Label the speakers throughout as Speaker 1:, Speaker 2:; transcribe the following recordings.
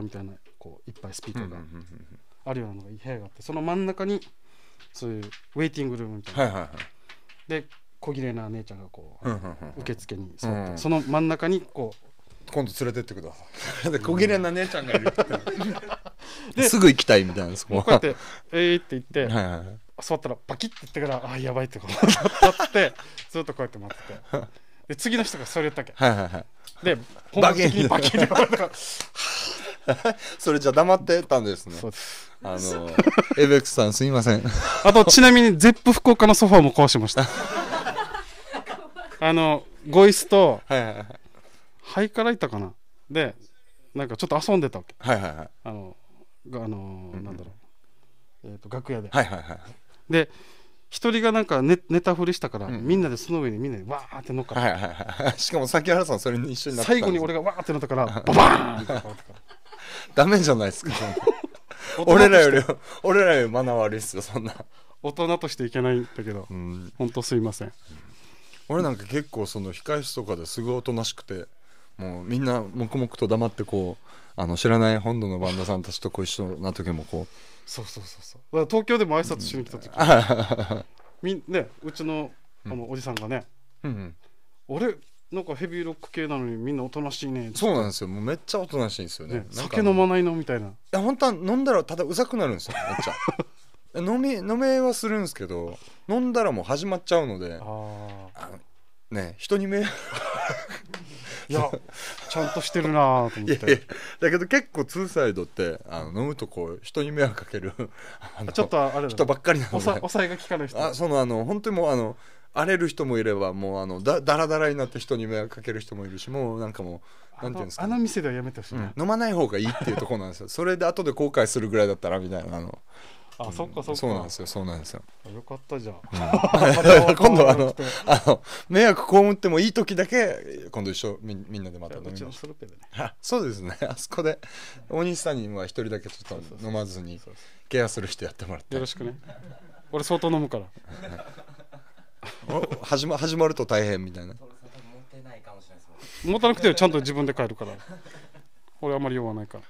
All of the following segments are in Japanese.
Speaker 1: みたいなこういっぱいスピーカーがあるようなのが部屋があってその真ん中にそういうウェイティングルームみたいな、はいはいはい、で小綺麗な姉ちゃんがこう、受付に座って、うんうん、その真ん中にこう今度連れてってくださいで小綺麗な姉ちゃんがいるすぐ行きたいみたいなそここうやって「えー」って言って、はいはいはい、座ったらパキッて言ってから「あやばい」ってこう立ってずっとこうやって待っててで次の人がそれやったっけ、はいはいはい、で本格的にバキッてこうやっはあ」
Speaker 2: それじゃ黙ってたんですねそうですあの
Speaker 1: エベックスさんすいません あとちなみにゼップ福岡のソファーも壊しました あのゴイスと、はいはいはい、ハイカラいたかなでなんかちょっと遊んでたわけはいはいはいあのがあのーうん、なんだろう、えーと、楽屋ではいはいはいで一人がなんか寝寝たふりしたから、うん、みんなでその上にみんなでわーって乗っかって、は
Speaker 2: いはいはい、しかも崎原さんそれに一緒になった最後に俺が
Speaker 1: わーって乗ったからババーンって
Speaker 2: ダメじゃないですか
Speaker 1: 俺らより俺らよりマナー悪いっすよそんな大人としていけないんだけど、本当すいません俺なんか結構その
Speaker 2: 控室とかですぐおとなしくてもうみんな黙々と黙ってこうあの知らない本土のバンドさんたちとこ一緒な時もこうそうそうそうそ
Speaker 1: うだから東京でも挨拶しに来た時、う みねうちのあのおじさんがね、うん、うん、俺なんかヘビーロック系なのにみんなおとなしいねそうなんですよもうめっちゃおとなしいんですよねね酒飲まないのみたいないや本当は飲んだらただうざくなるんですよめっちゃ 飲み飲め
Speaker 2: はするんですけど飲んだらもう始まっちゃうのでああね人に迷惑いやちゃんとしてるなと思ってだけど結構ツーサイドってあの飲むとこう人に迷惑かけるちょっとあれ人ばっかりなので抑えが効かない人あそのあの本当にもうあの荒れる人もいればもうあのだだらだらになって人に迷惑かける人もいるしもうなんかもうなんていうんです
Speaker 1: か、あの店ではやめてほしいう
Speaker 2: ん、飲まない方がいいっていうところなんですよ それで後で後悔するぐらいだったらみたいなあの
Speaker 1: あ、うん、そっかそっかそうなんですよ
Speaker 2: そうなんですよよかったじゃん、うん、今度はあの あの迷惑被ってもいい時だけ今度一緒みみんなでまた飲みましょうね、そうですねあそこで大西さんには一人だけちょっと飲まずにケアする人やってもらってよろしくね
Speaker 1: 俺相当飲むから始ま始まると大変みたいな持たなくてちゃんと自分で帰るから俺あまり酔わないから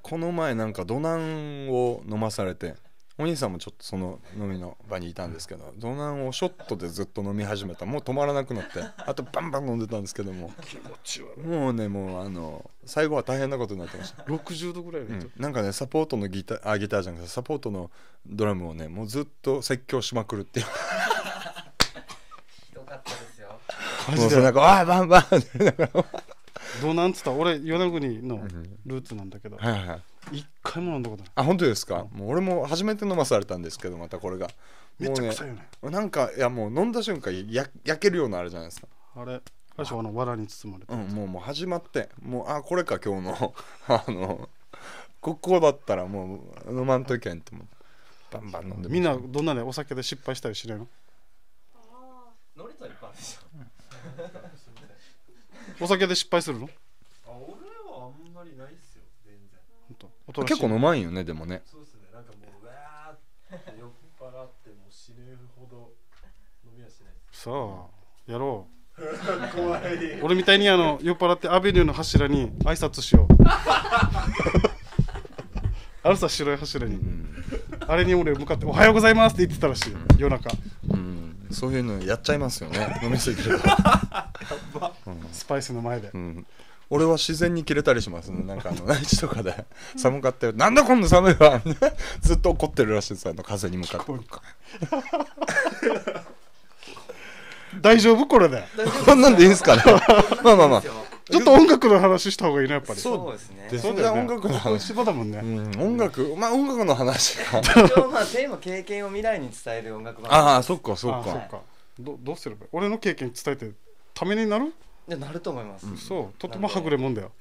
Speaker 2: この前なんか土ンを飲まされてお兄さんもちょっとその飲みの場にいたんですけど土ンをショットでずっと飲み始めたもう止まらなくなってあとバンバン飲んでたんですけども気持ち悪いもうねもうあの最後は大変なことになってました60度ぐらい、うんなんかねサポートのギターあギターじゃなくてサポートのドラムをねもうずっ
Speaker 1: と説教しまくるっていうでなんかああバンバンどうなんつった俺与那国のルーツなんだけど、はいはい、一回も飲んだことな
Speaker 2: いあ本当ですか、もう俺も初めて飲まされたんですけどまたこれがめっちゃ臭いよねねなんかいやもう飲んだ瞬間や焼けるようなあれじゃないですかあれ最初あの藁に包まれて、うん、もうもう始まってもうあこれか今日の あのここだったらもう飲まんといけんって思ってバンバン飲んでみんなどん
Speaker 1: なねお酒で失敗したりしないのお酒で失敗するの
Speaker 2: あ俺はあんまりないっすよ全
Speaker 1: 然本当んと結構飲まんよねでもねそうっすねなんかもううわーって酔っ払っても死ぬほど飲みはしないさあやろう 怖い俺みたいにあの酔っ払ってアベニューの柱に挨拶しようあるさ白い柱に、うん、あれに俺向かって「おはようございます」っ
Speaker 2: て言ってたらしい、うん、夜中、うん、そういうのやっちゃいますよね飲みすぎるとやば パイスの前で、うん、俺は自然に切れたりしますねなんかあの 内地とかで寒かったよなんだこんな寒いわ ずっと怒ってるらしいですあの風に向かって
Speaker 1: 大丈夫これで こんなんでいいんすかねまあまあまあちょっと音楽の話した方がいいなやっぱりそうですねそんな音楽の話だもんね、うん、音楽まあ音楽の話が一応まあテーマ経験を未来に伝える音楽ああそっかそっか、どどうすれば俺の経験伝えてためになるいなると思います、うん、そうとてもはぐれもんだよ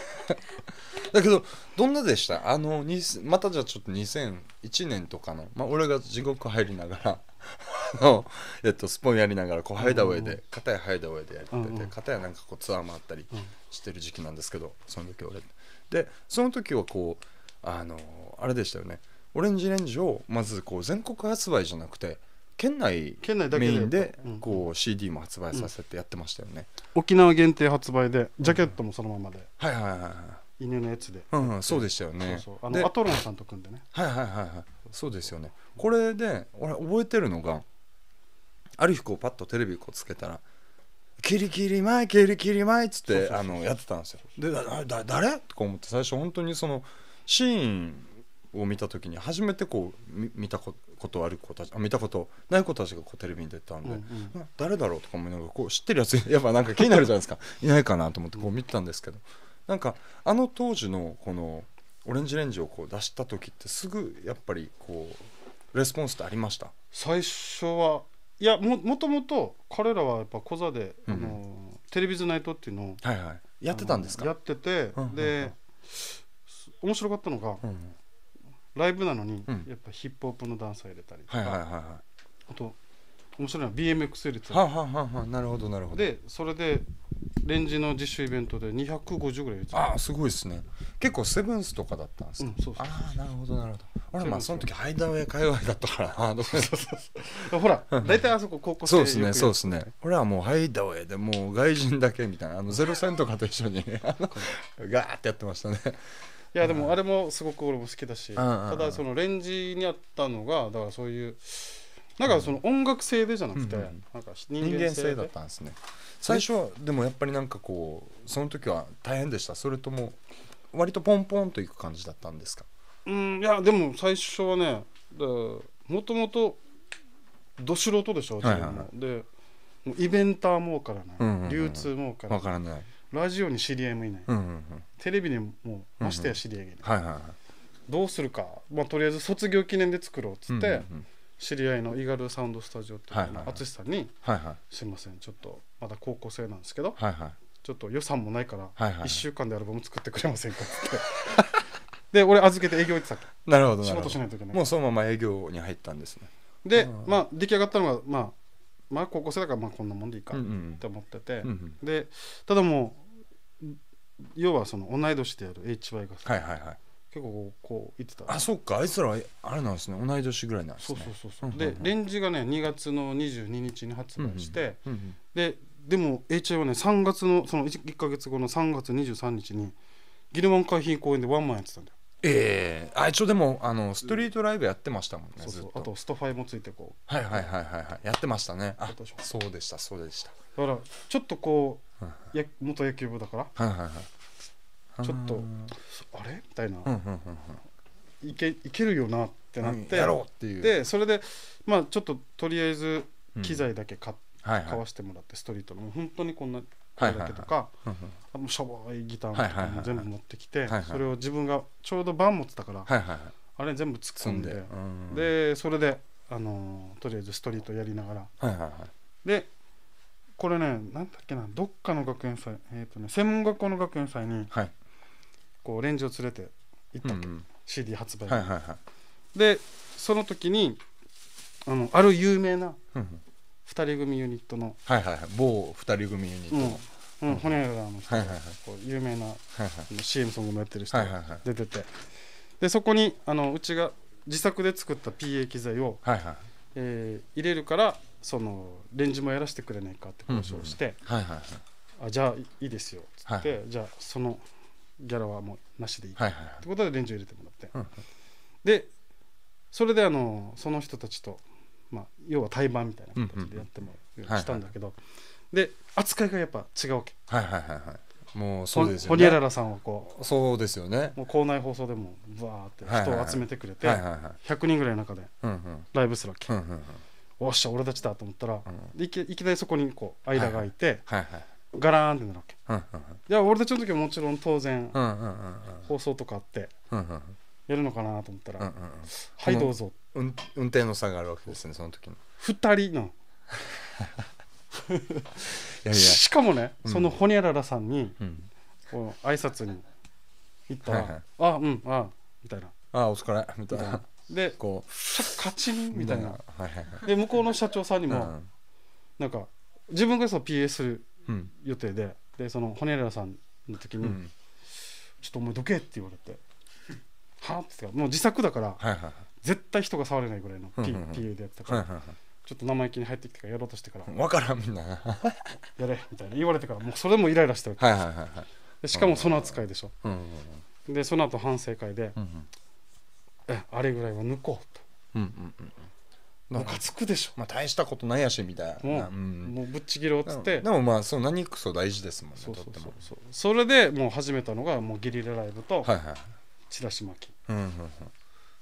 Speaker 2: だけどどんなでしたあのまたじゃあちょっと2001年とかの、まあ、俺が地獄入りながら の、えっと、スポンやりながらこうハイダウェイで片やハイダウェイでやってて、片やなんかこうツアーもあったりしてる時期なんですけどその時俺でその時はこうあのあれでしたよねオレンジレンジをまずこう全国発売じゃなくて県内県内だけメインでこう CD も発売させてやってましたよね、
Speaker 1: 沖縄限定発売でジャケットもそのままで、はいはいはいはい犬のやつでうん、うん、
Speaker 2: そうでしたよねそうそうあのアトロンさんと組んでねはいはいはいはいそうですよねこれで俺覚えてるのがある日こうパッとテレビこうつけたら「キリキリ前キリキリ前」っつってあのやってたんですよでだだ誰とか思って最初本当にそのシーンを見た時に初めてこう見たことある子たちあ見たことない子たちがこうテレビに出たんで、うんうん、誰だろうとかもなんかこう知ってるやつ やっぱなんか気になるじゃないですかいないかなと思ってこう見てたんですけどなんかあの当時のこのオレンジレンジをこう出した時ってすぐやっぱりこうレスポンス
Speaker 1: ってありました最初はいやももともと彼らはやっぱ小座で、うん、あのテレビズナイトっていうのを、はいはい、やってたんですかやってて、うんうんうん、で面白かったのが、うんうんライブなのに、やっぱヒップホップのダンスを入れたりとか、はいはいはいはい、あと面白いのは BMX 入れてたりははははなるほどなるほどでそれでレンジの実習イベントで250ぐらい入れてたあ
Speaker 2: あすごいですね結構セブンスとかだったんですか、うん、そうそうああなるほどなるほど俺まあその時ハイダウェイ界隈だったからあ そうそうそうほら大体あそこ高校生そうですねそうですね俺はもうハイダウェイでもう外人だけみたいなあのゼロ戦とかと一緒にガーってやってましたね
Speaker 1: いやでもあれもすごく俺も好きだし、ただそのレンジにあったのがだからそういうなんかその音楽性でじゃなくて、なんか人間性だったんですね
Speaker 2: 最初はでもやっぱりなんかこうその時は大変でしたそれとも割とポンポンといく感じだったんですか
Speaker 1: うんいやでも最初はねもともとど素人でしょ自分も、でイベンターもうからない、流通もうから分からないラジオに知り合いもいない、うんうんうん、テレビにもましてや知り合いがいない、うんうんはいはい、どうするか、まあ、とりあえず卒業記念で作ろうっつって、うんうんうん、知り合いのイガルサウンドスタジオっていうの、はいはい、淳さんに、はいはい、すいませんちょっとまだ高校生なんですけど、はいはい、ちょっと予算もないから、はいはい、1週間でアルバム作ってくれませんかって で俺預けて営業行ってたっけ
Speaker 2: なるほど仕事しないといけないもうそのまま営業に入ったんです
Speaker 1: ねで、まあ、出来上がったのがまあまあ高校生だからまあこんなもんでいいかって思ってて、うんうん、でただもう要はその同い年である HY がはいはいはい結構こう言ってたあ
Speaker 2: そっかあいつらはあれなんですね同い年ぐらいなんですそうそうそう
Speaker 1: そう、でレンジがね2月の22日に発売して、ででも h y はね3月のその 1, 1ヶ月後の3月23日にギルマン海浜公園でワンマンやってたんだよ
Speaker 2: ええあ一応でもあのストリートライブやってましたもんね、そうそうとあとスト
Speaker 1: ファイもついてこ
Speaker 2: うはいはいはいはいはいやってましたねあそうでしたそうでした
Speaker 1: だからちょっとこうや元野球部だから、はいはいはい、ちょっとあれみたいな、うんうんうん、いけいけるよなってなって、やろうっていうでそれでまあちょっととりあえず機材だけ買,、はいはい、買わせてもらってストリートの本当にこんな。これだけとか、はいはい、はい、しょぼいギターとかも全部持ってきて、それを自分がちょうどバ持ってたから、はいはいはい、あれ全部突っ込んででそれで、あのー、とりあえずストリートやりながら、はいはいはい、でこれねなんだっけなどっかの学園祭えっ、ー、とね専門学校の学園祭に、はい、こうレンジを連れて行ったっうんうん、CD 発売、はいはいはい、でその時にあのある有名な2人組ユニットの、
Speaker 2: はいはいはい、某2人
Speaker 1: 組ユニットの、うんうん、骨浦の人、はいはいはい、こう有名な、はいはい、CM ソングもやってる人が出てて、はいはいはい、でそこにあのうちが自作で作った PA 機材を、はいはいえー、入れるからそのレンジもやらせてくれないかって交渉して、あじゃあいいですよっつって、はい、じゃあそのギャラはもうなしでいい,、ってことでレンジを入れてもらって、でそれであのその人たちと、まあ、要は対バンみたいな形でやってもらしたんだけど、で扱いがやっぱ違うわけ。はいはいはいはい
Speaker 2: もうそうですよね。ホニャララさんはこ
Speaker 1: う、そうですよね。もう校内放送でもブワーって人を集めてくれて、100人ぐらいの中でライブするわけ。おっしゃ俺たちだと思ったら、いきいきなりそこにこう間が空いて、はいはいガラーンってなるわけ、いや俺たちの時はもちろん当然、放送とかあって、やるのかなと思ったら、はいどうぞ運
Speaker 2: 運転の差があるわけですねその時に
Speaker 1: 2人の しかもね、そのホニャララさんに、うん、挨拶に行ったら「あうんあみたいな「あお疲れ」みたいなでこうカチンみたいな、はいはいはい、で向こうの社長さんにも、うん、なんか自分がその PA する予定で、でそのホネラさんの時に、ちょっとお前どけ」って言われて「はあ?」って言ってもう自作だから、はいはいはい、絶対人が触れないぐらいの P、うんうん、PA でやってたから、はいはいはい、ちょっと生意気に入ってきてからやろうとしてから「分からんみんなやれ」みたいな言われてからもうそれもイライラしてる、はいはい、しかもその扱いでしょ、うんうんうん、でその後反省会で、うんうんあれぐらいは抜こうと。うんうんうん
Speaker 2: つくでしょ、まあ、大したことないやしみたいな、うん、もうぶっちぎろうっつってでもまあそう何くそ大事ですもんねそうそうそう
Speaker 1: それでもう始めたのがもうゲリラライブとチラシ巻き、
Speaker 2: うんうんうん、い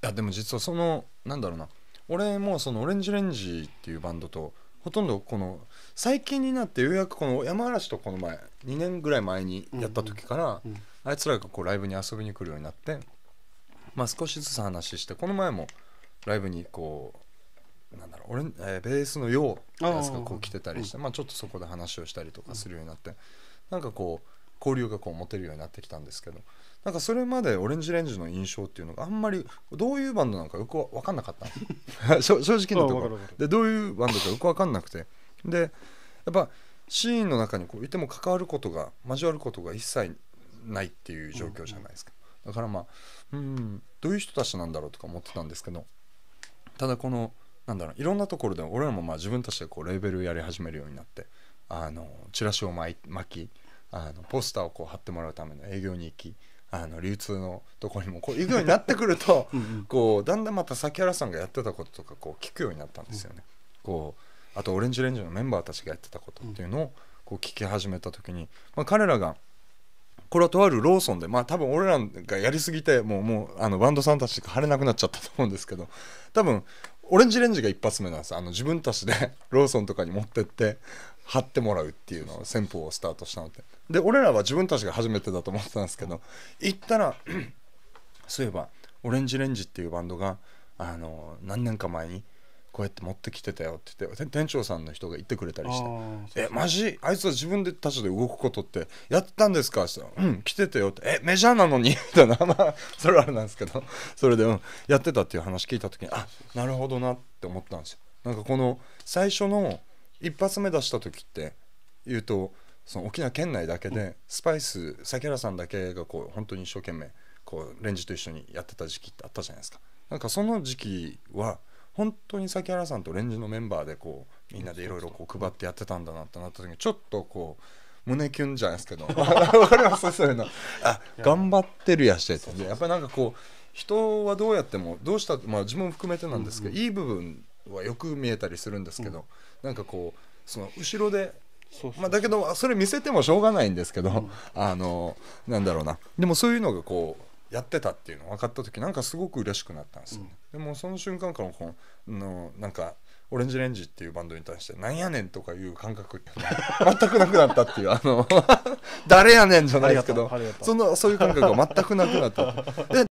Speaker 2: やでも実はそのなんだろうな俺もそのオレンジレンジっていうバンドとほとんどこの最近になってようやくこの山嵐とこの前2年ぐらい前にやった時から、あいつらがこうライブに遊びに来るようになってまあ、少しずつ話してこの前もライブにこうなんだろう俺、えー、ベースのようやつがこう来てたりして、まあ、ちょっとそこで話をしたりとかするようになって、うなんかこう交流がこう持てるようになってきたんですけどなんかそれまでオレンジレンジの印象っていうのがあんまりどういうバンドなのかよく分かんなかった 正直なところでどういうバンドかよく分かんなくてでやっぱシーンの中にこういても関わることが交わることが一切ないっていう状況じゃないですか。うんだからまあうんどういう人たちなんだろうとか思ってたんですけどただこのなんだろういろんなところで俺らもまあ自分たちでこうレーベルやり始めるようになってあのチラシを巻きあのポスターをこう貼ってもらうための営業に行きあの流通のとこにもこう行くようになってくると うん、こうだんだんまた崎原さんがやってたこととかこう聞くようになったんですよね。うん、こうあとオレンジレンジのメンバーたちがやってたことっていうのをこう聞き始めた時に、まあ、彼らがこれはとあるローソンでまあ多分俺らがやりすぎてもうもうあのバンドさんたちが貼れなくなっちゃったと思うんですけど 多分オレンジレンジが一発目なんですあの自分たちで ローソンとかに持ってって貼ってもらうっていうのを戦法をスタートしたのでで俺らは自分たちが初めてだと思ってたんですけど行ったら そういえばオレンジレンジっていうバンドがあの何年か前にこうやって持ってきてたよって言って店長さんの人が言ってくれたりして「えマジあいつは自分でたちで動くことってやったんですか?」って「うん来てたよ」って「えメジャーなのに」みたいなまあそれはあれなんですけどそれで、うん、やってたっていう話聞いた時にあなるほどなって思ったんですよ。なんかこの最初の一発目出した時って言うとその沖縄県内だけでスパイス崎原さんだけがこう本当に一生懸命こうレンジと一緒にやってた時期ってあったじゃないですか。なんかその時期は本当に崎原さんとレンジのメンバーでこうみんなでいろいろ配ってやってたんだなってなった時にちょっとこう。胸キュンじゃないですけど分かりますそういうのあ頑張ってるやしてってやっぱりなんかこう人はどうやってもどうしたまあ自分も含めてなんですけど、うんうん、いい部分はよく見えたりするんですけど、うん、なんかこうその後ろでまあ、だけどそれ見せてもしょうがないんですけど、うん、あのなんだろうなでもそういうのがこうやってたっていうの分かった時なんかすごく嬉しくなったんですよね、うん、でもその瞬間からこのなんかオレンジレンジっていうバンドに対してなんやねんとかいう感覚全くなくなったっていうあの 誰やねんじゃないですけどそのそういう感覚が全くなくなったで